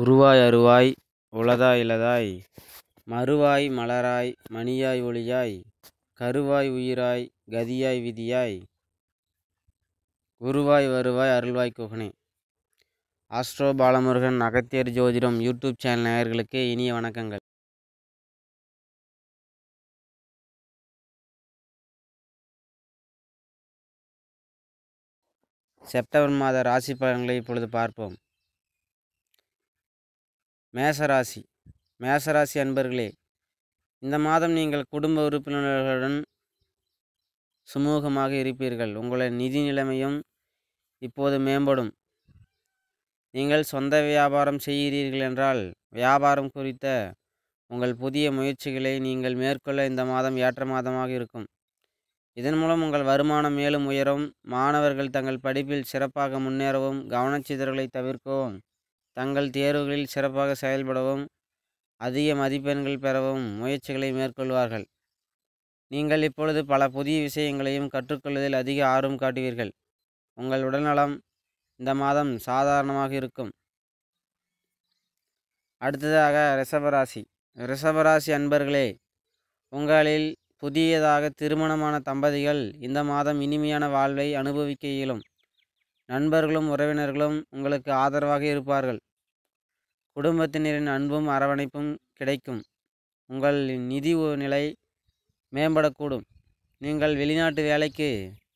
உருவாய் அருவாய் உளதாய் இலதாய் மறுவாய் மலராய் மணியாய் ஒளியாய் கருவாய் உயிராய் கதியாய் விதியாய் குருவாய் வருவாய் அருள்வாய் குகனே ஆஸ்ட்ரோ பாலமுருகன் அகத்தியர் ஜோதிடம் யூடியூப் சேனல் நேயர்களுக்கு இனிய வணக்கங்கள் செப்டம்பர் மாத ராசி பலன்களை இப்பொழுது பார்ப்போம் மேசராசி மேசராசி அன்பர்களே இந்த மாதம் நீங்கள் குடும்ப உறுப்பினர்களுடன் சுமூகமாக இருப்பீர்கள் உங்களது நிதி நிலைமையும் இப்போது மேம்படும் நீங்கள் சொந்த வியாபாரம் செய்கிறீர்கள் என்றால் வியாபாரம் குறித்த உங்கள் புதிய முயற்சிகளை நீங்கள் மேற்கொள்ள இந்த மாதம் ஏற்ற மாதமாக இருக்கும் இதன் மூலம் உங்கள் வருமானம் மேலும் உயரும் மாணவர்கள் தங்கள் படிப்பில் சிறப்பாக முன்னேறவும் கவனச்சிதறலை தவிர்க்கவும் தங்கள் தேர்வுகளில் சிறப்பாக செயல்படவும் அதிக மதிப்பெண்கள் பெறவும் முயற்சிகளை மேற்கொள்வார்கள் நீங்கள் இப்பொழுது பல புதிய விஷயங்களையும் கற்றுக்கொள்வதில் அதிக ஆர்வம் காட்டுவீர்கள் உங்கள் உடல்நலம் இந்த மாதம் சாதாரணமாக இருக்கும் அடுத்ததாக ரிஷபராசி ரிஷபராசி அன்பர்களே உங்களில் புதியதாக திருமணமான தம்பதிகள் இந்த மாதம் இனிமையான வாழ்வை அனுபவிக்க இயலும் நண்பர்களும் உறவினர்களும் உங்களுக்கு ஆதரவாக இருப்பார்கள் குடும்பத்தினரின் அன்பும் அரவணைப்பும் கிடைக்கும் உங்கள் நிதி நிலை மேம்படக்கூடும் நீங்கள் வெளிநாட்டு வேலைக்கு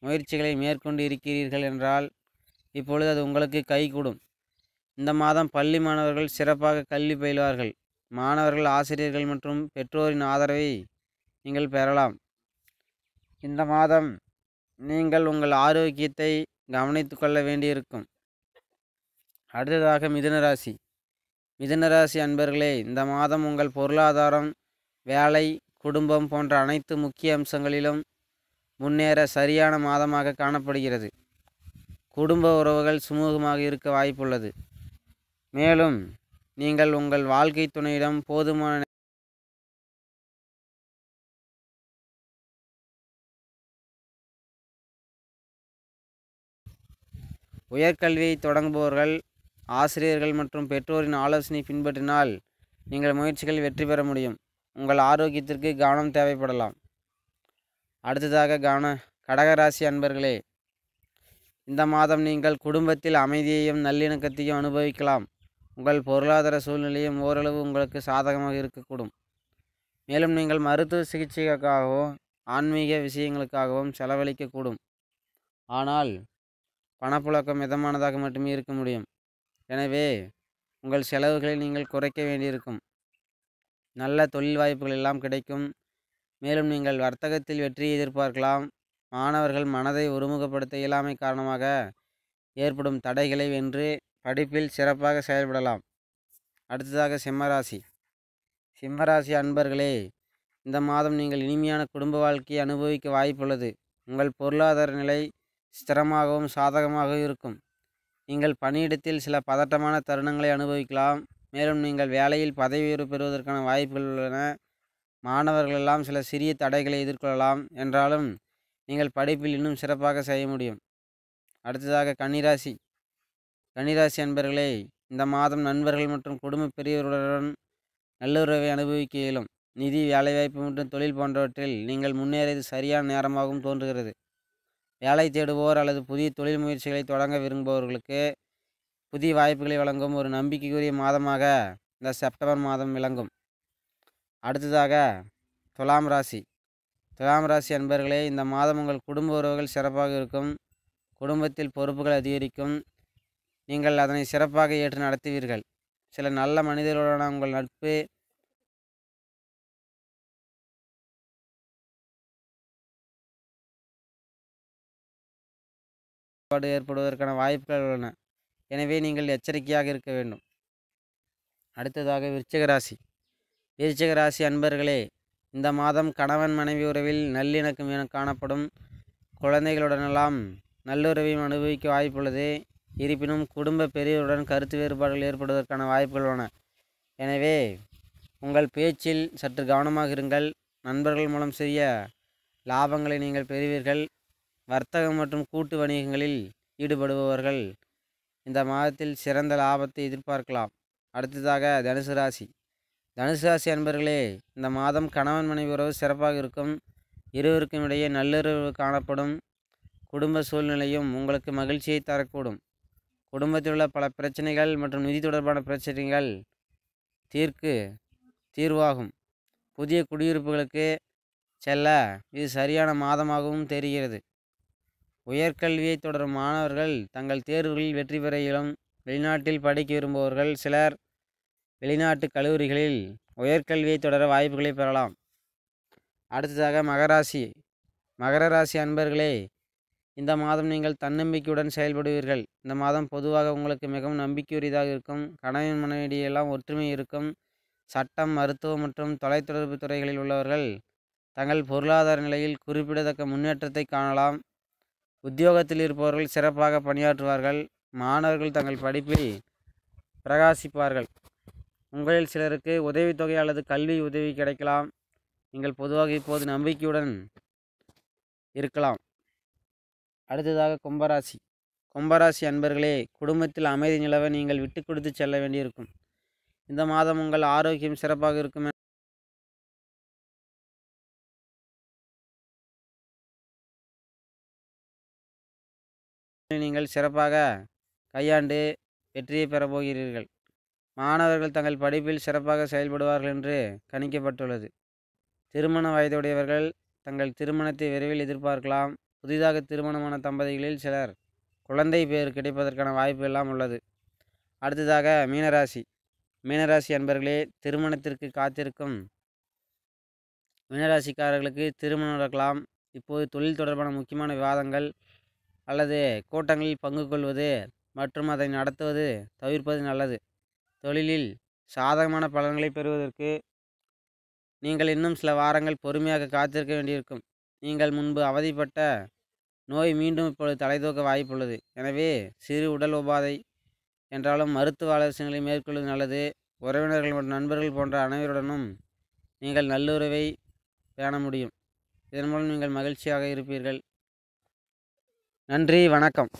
முயற்சிகளை மேற்கொண்டு இருக்கிறீர்கள் என்றால் இப்பொழுது அது உங்களுக்கு கைகூடும் இந்த மாதம் பள்ளி மாணவர்கள் சிறப்பாக கல்வி பயில்வார்கள் மாணவர்கள் ஆசிரியர்கள் மற்றும் பெற்றோரின் ஆதரவை நீங்கள் பெறலாம் இந்த மாதம் நீங்கள் உங்கள் ஆரோக்கியத்தை கவனித்து கொள்ள வேண்டியிருக்கும் அடுத்ததாக மிதுன ராசி அன்பர்களே இந்த மாதம் உங்கள் பொருளாதாரம் வேலை குடும்பம் போன்ற அனைத்து முக்கிய அம்சங்களிலும் முன்னேற சரியான மாதமாக காணப்படுகிறது குடும்ப உறவுகள் சுமூகமாக இருக்க வாய்ப்புள்ளது மேலும் நீங்கள் உங்கள் வாழ்க்கை துணையிடம் போதுமான உயர்கல்வியை தொடங்குபவர்கள் ஆசிரியர்கள் மற்றும் பெற்றோரின் ஆலோசனை பின்பற்றினால் நீங்கள் முயற்சிகள் வெற்றி பெற முடியும் உங்கள் ஆரோக்கியத்திற்கு கவனம் தேவைப்படலாம் அடுத்ததாக கவன கடகராசி அன்பர்களே இந்த மாதம் நீங்கள் குடும்பத்தில் அமைதியையும் நல்லிணக்கத்தையும் அனுபவிக்கலாம் உங்கள் பொருளாதார சூழ்நிலையும் ஓரளவு உங்களுக்கு சாதகமாக இருக்கக்கூடும் மேலும் நீங்கள் மருத்துவ சிகிச்சைக்காகவும் ஆன்மீக விஷயங்களுக்காகவும் செலவழிக்கக்கூடும் ஆனால் பணப்புழக்கம் மிதமானதாக மட்டுமே இருக்க முடியும் எனவே உங்கள் செலவுகளை நீங்கள் குறைக்க வேண்டியிருக்கும் நல்ல தொழில் வாய்ப்புகள் எல்லாம் கிடைக்கும் மேலும் நீங்கள் வர்த்தகத்தில் வெற்றியை எதிர்பார்க்கலாம் மாணவர்கள் மனதை ஒருமுகப்படுத்த இயலாமை காரணமாக ஏற்படும் தடைகளை வென்று படிப்பில் சிறப்பாக செயல்படலாம் அடுத்ததாக சிம்மராசி சிம்மராசி அன்பர்களே இந்த மாதம் நீங்கள் இனிமையான குடும்ப வாழ்க்கையை அனுபவிக்க வாய்ப்புள்ளது உங்கள் பொருளாதார நிலை ஸ்திரமாகவும் சாதகமாகவும் இருக்கும் நீங்கள் பணியிடத்தில் சில பதட்டமான தருணங்களை அனுபவிக்கலாம் மேலும் நீங்கள் வேலையில் பதவி உயர்வு பெறுவதற்கான வாய்ப்புகள் உள்ளன மாணவர்களெல்லாம் சில சிறிய தடைகளை எதிர்கொள்ளலாம் என்றாலும் நீங்கள் படிப்பில் இன்னும் சிறப்பாக செய்ய முடியும் அடுத்ததாக கன்னிராசி கன்னிராசி அன்பர்களே இந்த மாதம் நண்பர்கள் மற்றும் குடும்ப பெரியவர்களுடன் நல்லுறவை அனுபவிக்க இயலும் நிதி வேலைவாய்ப்பு மற்றும் தொழில் போன்றவற்றில் நீங்கள் முன்னேறியது சரியான நேரமாகவும் தோன்றுகிறது வேலை தேடுவோர் அல்லது புதிய தொழில் முயற்சிகளை தொடங்க விரும்புபவர்களுக்கு புதிய வாய்ப்புகளை வழங்கும் ஒரு நம்பிக்கைக்குரிய மாதமாக இந்த செப்டம்பர் மாதம் விளங்கும் அடுத்ததாக துலாம் ராசி துலாம் ராசி அன்பர்களே இந்த மாதம் உங்கள் குடும்ப உறவுகள் சிறப்பாக இருக்கும் குடும்பத்தில் பொறுப்புகள் அதிகரிக்கும் நீங்கள் அதனை சிறப்பாக ஏற்று நடத்துவீர்கள் சில நல்ல மனிதர்களுடனான உங்கள் நட்பு பாடு ஏற்படுவதற்கான வாய்ப்புகள் உள்ளன எனவே நீங்கள் எச்சரிக்கையாக இருக்க வேண்டும் அடுத்ததாக விருச்சிக ராசி விருச்சக ராசி அன்பர்களே இந்த மாதம் கணவன் மனைவி உறவில் நல்லிணக்கம் என காணப்படும் குழந்தைகளுடனெல்லாம் நல்லுறவையும் அனுபவிக்க வாய்ப்புள்ளது இருப்பினும் குடும்ப பெரியவருடன் கருத்து வேறுபாடுகள் ஏற்படுவதற்கான வாய்ப்புகள் உள்ளன எனவே உங்கள் பேச்சில் சற்று கவனமாக இருங்கள் நண்பர்கள் மூலம் சிறிய லாபங்களை நீங்கள் பெறுவீர்கள் வர்த்தகம் மற்றும் கூட்டு வணிகங்களில் ஈடுபடுபவர்கள் இந்த மாதத்தில் சிறந்த லாபத்தை எதிர்பார்க்கலாம் அடுத்ததாக தனுசு ராசி தனுசு ராசி அன்பர்களே இந்த மாதம் கணவன் மனைவி உறவு சிறப்பாக இருக்கும் இருவருக்கும் இடையே நல்லுறவு காணப்படும் குடும்ப சூழ்நிலையும் உங்களுக்கு மகிழ்ச்சியை தரக்கூடும் குடும்பத்தில் உள்ள பல பிரச்சனைகள் மற்றும் நிதி தொடர்பான பிரச்சனைகள் தீர்க்கு தீர்வாகும் புதிய குடியிருப்புகளுக்கு செல்ல இது சரியான மாதமாகவும் தெரிகிறது உயர்கல்வியை தொடரும் மாணவர்கள் தங்கள் தேர்வுகளில் வெற்றி பெற இயலும் வெளிநாட்டில் படிக்க விரும்புபவர்கள் சிலர் வெளிநாட்டு கல்லூரிகளில் உயர்கல்வியை தொடர வாய்ப்புகளை பெறலாம் அடுத்ததாக மகராசி மகர ராசி அன்பர்களே இந்த மாதம் நீங்கள் தன்னம்பிக்கையுடன் செயல்படுவீர்கள் இந்த மாதம் பொதுவாக உங்களுக்கு மிகவும் நம்பிக்கையுரியதாக இருக்கும் கணவன் மனைவிடையெல்லாம் ஒற்றுமை இருக்கும் சட்டம் மருத்துவம் மற்றும் தொலைத்தொடர்பு துறைகளில் உள்ளவர்கள் தங்கள் பொருளாதார நிலையில் குறிப்பிடத்தக்க முன்னேற்றத்தை காணலாம் உத்தியோகத்தில் இருப்பவர்கள் சிறப்பாக பணியாற்றுவார்கள் மாணவர்கள் தங்கள் படிப்பில் பிரகாசிப்பார்கள் உங்களில் சிலருக்கு உதவித்தொகை அல்லது கல்வி உதவி கிடைக்கலாம் நீங்கள் பொதுவாக இப்போது நம்பிக்கையுடன் இருக்கலாம் அடுத்ததாக கும்பராசி கும்பராசி அன்பர்களே குடும்பத்தில் அமைதி நிலவை நீங்கள் விட்டு கொடுத்து செல்ல வேண்டியிருக்கும் இந்த மாதம் உங்கள் ஆரோக்கியம் சிறப்பாக இருக்கும் நீங்கள் சிறப்பாக கையாண்டு வெற்றியை பெறப்போகிறீர்கள் மாணவர்கள் தங்கள் படிப்பில் சிறப்பாக செயல்படுவார்கள் என்று கணிக்கப்பட்டுள்ளது திருமண வயதுடையவர்கள் தங்கள் திருமணத்தை விரைவில் எதிர்பார்க்கலாம் புதிதாக திருமணமான தம்பதிகளில் சிலர் குழந்தை பேர் கிடைப்பதற்கான வாய்ப்பு எல்லாம் உள்ளது அடுத்ததாக மீனராசி மீனராசி அன்பர்களே திருமணத்திற்கு காத்திருக்கும் மீனராசிக்காரர்களுக்கு திருமணம் நடக்கலாம் இப்போது தொழில் தொடர்பான முக்கியமான விவாதங்கள் அல்லது கூட்டங்களில் பங்கு கொள்வது மற்றும் அதை நடத்துவது தவிர்ப்பது நல்லது தொழிலில் சாதகமான பலன்களை பெறுவதற்கு நீங்கள் இன்னும் சில வாரங்கள் பொறுமையாக காத்திருக்க வேண்டியிருக்கும் நீங்கள் முன்பு அவதிப்பட்ட நோய் மீண்டும் இப்பொழுது தலைதூக்க வாய்ப்புள்ளது எனவே சிறு உடல் உபாதை என்றாலும் மருத்துவ ஆலோசனைகளை மேற்கொள்வது நல்லது உறவினர்கள் மற்றும் நண்பர்கள் போன்ற அனைவருடனும் நீங்கள் நல்லுறவை பேண முடியும் இதன் மூலம் நீங்கள் மகிழ்ச்சியாக இருப்பீர்கள் நன்றி வணக்கம்